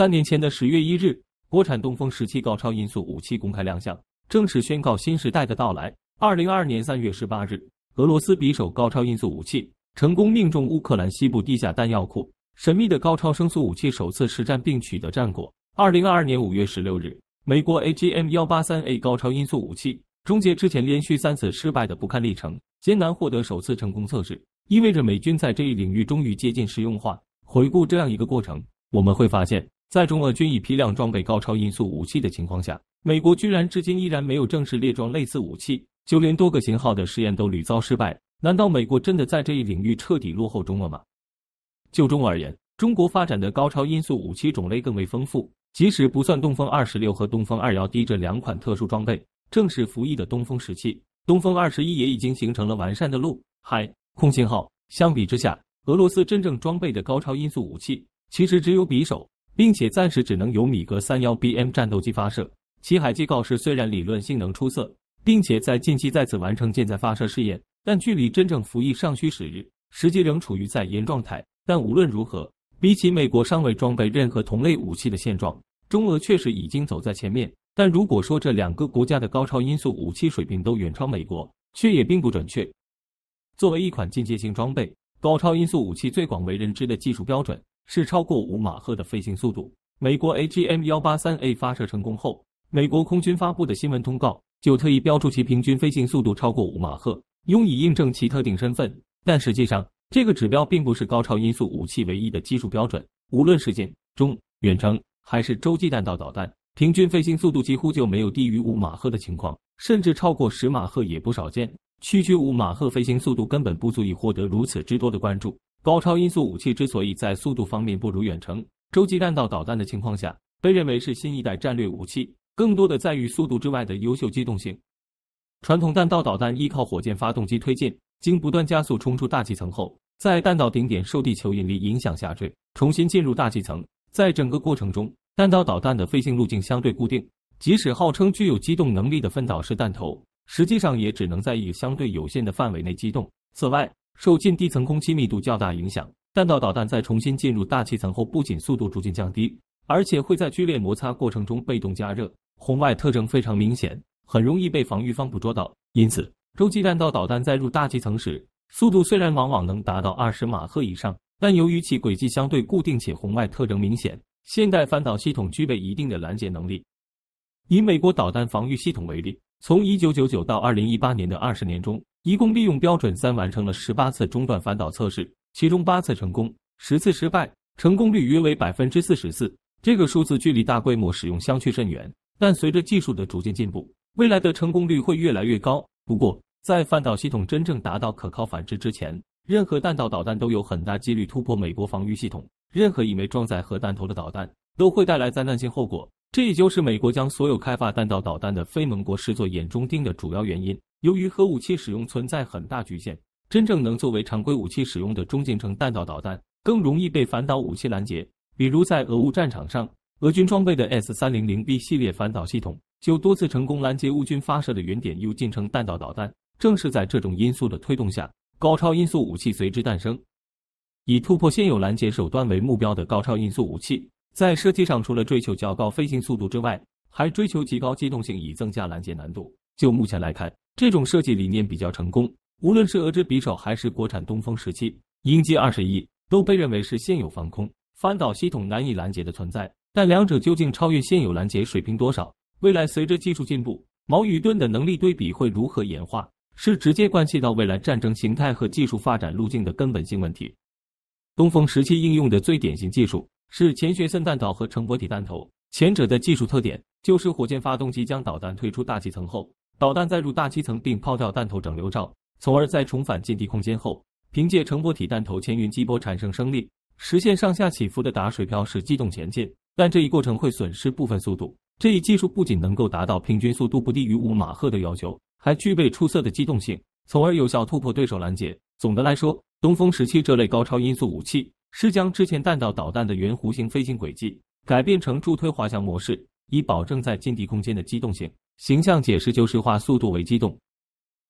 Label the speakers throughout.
Speaker 1: 三年前的十月一日，国产东风十七高超音速武器公开亮相，正式宣告新时代的到来。二零二二年三月十八日，俄罗斯匕首高超音速武器成功命中乌克兰西部地下弹药库，神秘的高超声速武器首次实战并取得战果。二零二二年五月十六日，美国 A G M 幺八三 A 高超音速武器终结之前连续三次失败的不堪历程，艰难获得首次成功测试，意味着美军在这一领域终于接近实用化。回顾这样一个过程，我们会发现。在中俄均已批量装备高超音速武器的情况下，美国居然至今依然没有正式列装类似武器，就连多个型号的试验都屡遭失败。难道美国真的在这一领域彻底落后中俄吗？就中而言，中国发展的高超音速武器种类更为丰富，即使不算东风二十六和东风二幺 D 这两款特殊装备正式服役的东风十七、东风二十一，也已经形成了完善的陆海空型号。相比之下，俄罗斯真正装备的高超音速武器其实只有匕首。并且暂时只能由米格三幺 BM 战斗机发射。齐海基锆石虽然理论性能出色，并且在近期再次完成舰载发射试验，但距离真正服役尚需时日，实际仍处于在研状态。但无论如何，比起美国尚未装备任何同类武器的现状，中俄确实已经走在前面。但如果说这两个国家的高超音速武器水平都远超美国，却也并不准确。作为一款进阶性装备，高超音速武器最广为人知的技术标准。是超过五马赫的飞行速度。美国 a g m 幺八三 A 发射成功后，美国空军发布的新闻通告就特意标注其平均飞行速度超过五马赫，用以印证其特定身份。但实际上，这个指标并不是高超音速武器唯一的技术标准。无论是近、中、远程还是洲际弹道导弹，平均飞行速度几乎就没有低于五马赫的情况，甚至超过十马赫也不少见。区区五马赫飞行速度根本不足以获得如此之多的关注。高超音速武器之所以在速度方面不如远程洲际弹道导弹的情况下，被认为是新一代战略武器，更多的在于速度之外的优秀机动性。传统弹道导弹依靠火箭发动机推进，经不断加速冲出大气层后，在弹道顶点受地球引力影响下坠，重新进入大气层。在整个过程中，弹道导弹的飞行路径相对固定，即使号称具有机动能力的分导式弹头，实际上也只能在个相对有限的范围内机动。此外，受近地层空气密度较大影响，弹道导弹在重新进入大气层后，不仅速度逐渐降低，而且会在剧烈摩擦过程中被动加热，红外特征非常明显，很容易被防御方捕捉到。因此，洲际弹道导弹载入大气层时，速度虽然往往能达到二十马赫以上，但由于其轨迹相对固定且红外特征明显，现代反导系统具备一定的拦截能力。以美国导弹防御系统为例，从一九九九到二零一八年的二十年中。一共利用标准三完成了十八次中段反导测试，其中八次成功，十次失败，成功率约为百分之四十四。这个数字距离大规模使用相去甚远，但随着技术的逐渐进步，未来的成功率会越来越高。不过，在反导系统真正达到可靠反制之前，任何弹道导弹都有很大几率突破美国防御系统。任何一枚装载核弹头的导弹都会带来灾难性后果，这也就是美国将所有开发弹道导弹的非盟国视作眼中钉的主要原因。由于核武器使用存在很大局限，真正能作为常规武器使用的中近程弹道导弹更容易被反导武器拦截。比如，在俄乌战场上，俄军装备的 S-300B 系列反导系统就多次成功拦截乌军发射的原点 U 近程弹道导弹。正是在这种因素的推动下，高超音速武器随之诞生。以突破现有拦截手段为目标的高超音速武器，在设计上除了追求较高飞行速度之外，还追求极高机动性，以增加拦截难度。就目前来看，这种设计理念比较成功。无论是俄制匕首，还是国产东风十七、鹰击二十一，都被认为是现有防空反导系统难以拦截的存在。但两者究竟超越现有拦截水平多少？未来随着技术进步，矛与盾的能力对比会如何演化？是直接关系到未来战争形态和技术发展路径的根本性问题。东风十七应用的最典型技术是钱学森弹道和乘波体弹头，前者的技术特点就是火箭发动机将导弹推出大气层后。导弹载入大气层并抛掉弹头整流罩，从而在重返近地空间后，凭借乘波体弹头前云激波产生升力，实现上下起伏的打水漂式机动前进。但这一过程会损失部分速度。这一技术不仅能够达到平均速度不低于五马赫的要求，还具备出色的机动性，从而有效突破对手拦截。总的来说，东风十七这类高超音速武器是将之前弹道导弹的圆弧形飞行轨迹改变成助推滑翔模式。以保证在近地空间的机动性，形象解释就是化速度为机动。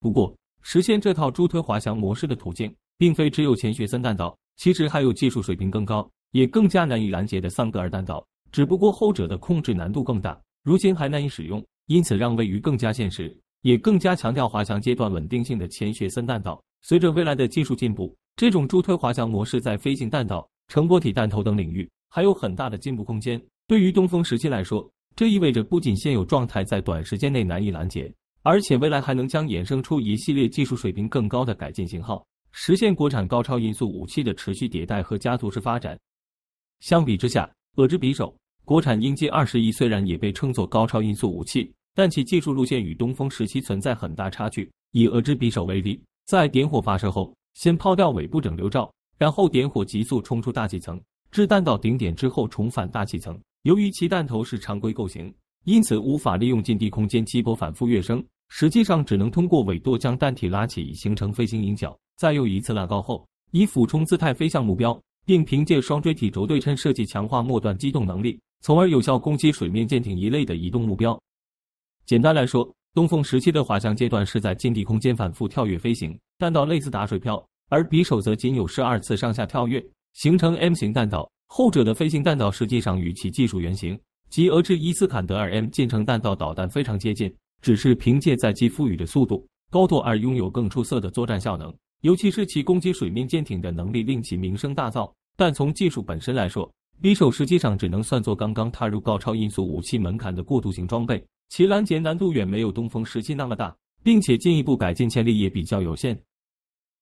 Speaker 1: 不过，实现这套助推滑翔模式的途径，并非只有钱学森弹道，其实还有技术水平更高、也更加难以拦截的桑格尔弹道。只不过后者的控制难度更大，如今还难以使用。因此，让位于更加现实、也更加强调滑翔阶段稳定性的钱学森弹道。随着未来的技术进步，这种助推滑翔模式在飞行弹道、乘波体弹头等领域还有很大的进步空间。对于东风十七来说，这意味着，不仅现有状态在短时间内难以拦截，而且未来还能将衍生出一系列技术水平更高的改进型号，实现国产高超音速武器的持续迭代和加速式发展。相比之下，俄制匕首国产鹰击二十一虽然也被称作高超音速武器，但其技术路线与东风十七存在很大差距。以俄制匕首为例，在点火发射后，先抛掉尾部整流罩，然后点火急速冲出大气层，至弹道顶点之后重返大气层。由于其弹头是常规构型，因此无法利用近地空间激波反复跃升，实际上只能通过尾舵将弹体拉起，形成飞行引角，再又一次拉高后，以俯冲姿态飞向目标，并凭借双锥体轴对称设计强化末段机动能力，从而有效攻击水面舰艇一类的移动目标。简单来说，东风十七的滑翔阶段是在近地空间反复跳跃飞行，弹道类似打水漂；而匕首则仅有十二次上下跳跃。形成 M 型弹道，后者的飞行弹道实际上与其技术原型及俄制伊斯坎德尔 M 近程弹道导弹非常接近，只是凭借载机赋予的速度高度而拥有更出色的作战效能，尤其是其攻击水面舰艇的能力令其名声大噪。但从技术本身来说，匕首实际上只能算作刚刚踏入高超音速武器门槛的过渡型装备，其拦截难度远没有东风十七那么大，并且进一步改进潜力也比较有限。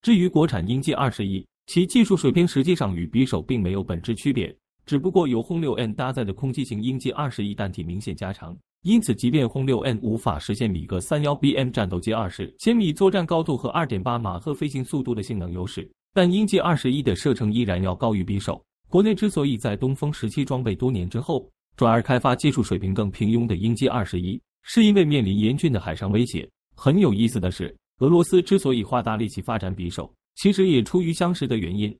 Speaker 1: 至于国产鹰击二十一。其技术水平实际上与匕首并没有本质区别，只不过由轰六 N 搭载的空气型鹰击二十一弹体明显加长，因此即便轰六 N 无法实现米格三幺 BM 战斗机二十千米作战高度和二点八马赫飞行速度的性能优势，但鹰击二十一的射程依然要高于匕首。国内之所以在东风十七装备多年之后转而开发技术水平更平庸的鹰击二十一，是因为面临严峻的海上威胁。很有意思的是，俄罗斯之所以花大力气发展匕首。其实也出于相识的原因，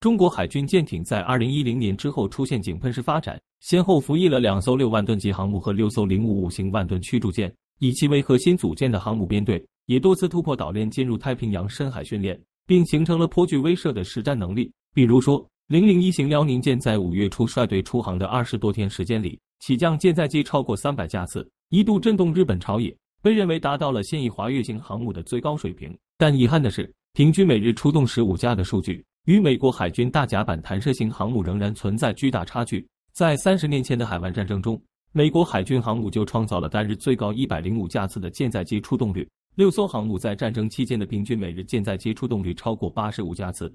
Speaker 1: 中国海军舰艇在二零一零年之后出现井喷式发展，先后服役了两艘六万吨级航母和六艘零五五型万吨驱逐舰，以其为核心组建的航母编队也多次突破岛链进入太平洋深海训练，并形成了颇具威慑的实战能力。比如说，零零一型辽宁舰在五月初率队出航的二十多天时间里，起降舰载机超过三百架次，一度震动日本朝野，被认为达到了现役滑跃型航母的最高水平。但遗憾的是。平均每日出动十五架的数据，与美国海军大甲板弹射型航母仍然存在巨大差距。在三十年前的海湾战争中，美国海军航母就创造了单日最高一百零五架次的舰载机出动率。六艘航母在战争期间的平均每日舰载机出动率超过八十五架次。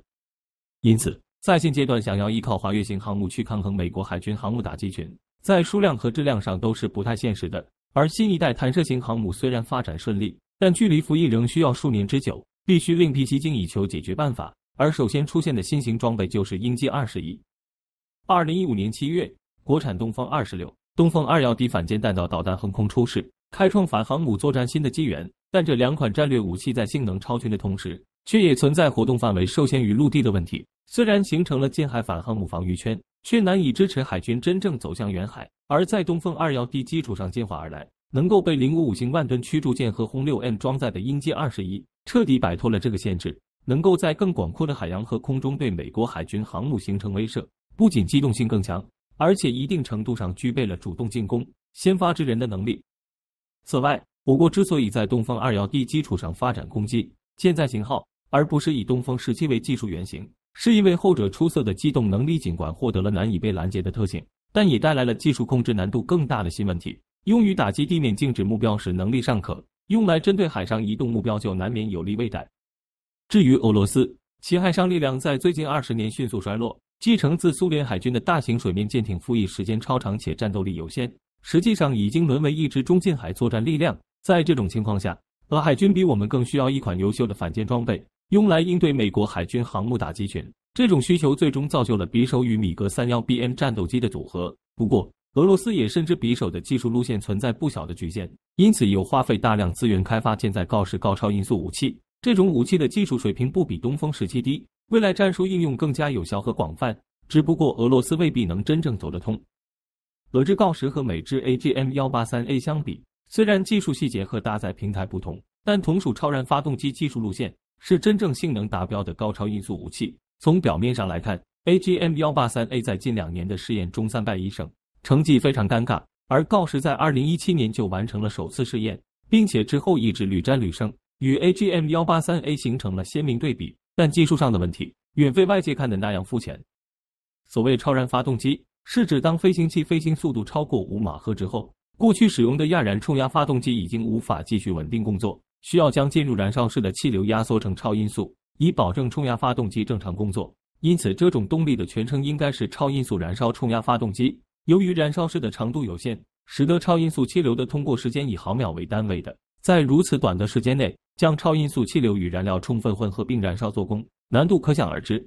Speaker 1: 因此，在现阶段，想要依靠滑跃型航母去抗衡美国海军航母打击群，在数量和质量上都是不太现实的。而新一代弹射型航母虽然发展顺利，但距离服役仍需要数年之久。必须另辟蹊径以求解决办法，而首先出现的新型装备就是鹰击二十一。二零一五年七月，国产东风二十六、东风二幺 D 反舰弹道导弹横空出世，开创反航母作战新的机缘。但这两款战略武器在性能超群的同时，却也存在活动范围受限于陆地的问题。虽然形成了近海反航母防御圈，却难以支持海军真正走向远海。而在东风二幺 D 基础上进化而来，能够被零五五型万吨驱逐舰和轰六 M 装载的鹰击二十一。彻底摆脱了这个限制，能够在更广阔的海洋和空中对美国海军航母形成威慑。不仅机动性更强，而且一定程度上具备了主动进攻、先发制人的能力。此外，我国之所以在东风二幺 D 基础上发展攻击舰载型号，而不是以东风十七为技术原型，是因为后者出色的机动能力，尽管获得了难以被拦截的特性，但也带来了技术控制难度更大的新问题。用于打击地面静止目标时，能力尚可。用来针对海上移动目标就难免有利未逮。至于俄罗斯，其海上力量在最近二十年迅速衰落，继承自苏联海军的大型水面舰艇服役时间超长且战斗力有限，实际上已经沦为一支中近海作战力量。在这种情况下，俄海军比我们更需要一款优秀的反舰装备，用来应对美国海军航母打击群。这种需求最终造就了匕首与米格三幺 B M 战斗机的组合。不过，俄罗斯也深知匕首的技术路线存在不小的局限，因此有花费大量资源开发舰载锆石高超音速武器。这种武器的技术水平不比东风十七低，未来战术应用更加有效和广泛。只不过俄罗斯未必能真正走得通。俄制锆石和美制 AGM 幺八三 A 相比，虽然技术细节和搭载平台不同，但同属超燃发动机技术路线，是真正性能达标的高超音速武器。从表面上来看，AGM 幺八三 A 在近两年的试验中三败一胜。成绩非常尴尬，而锆石在二零一七年就完成了首次试验，并且之后一直屡战屡胜，与 AGM 幺八三 A 形成了鲜明对比。但技术上的问题远非外界看的那样肤浅。所谓超燃发动机，是指当飞行器飞行速度超过五马赫之后，过去使用的亚燃冲压发动机已经无法继续稳定工作，需要将进入燃烧室的气流压缩成超音速，以保证冲压发动机正常工作。因此，这种动力的全称应该是超音速燃烧冲压发动机。由于燃烧室的长度有限，使得超音速气流的通过时间以毫秒为单位的，在如此短的时间内，将超音速气流与燃料充分混合并燃烧做功，难度可想而知。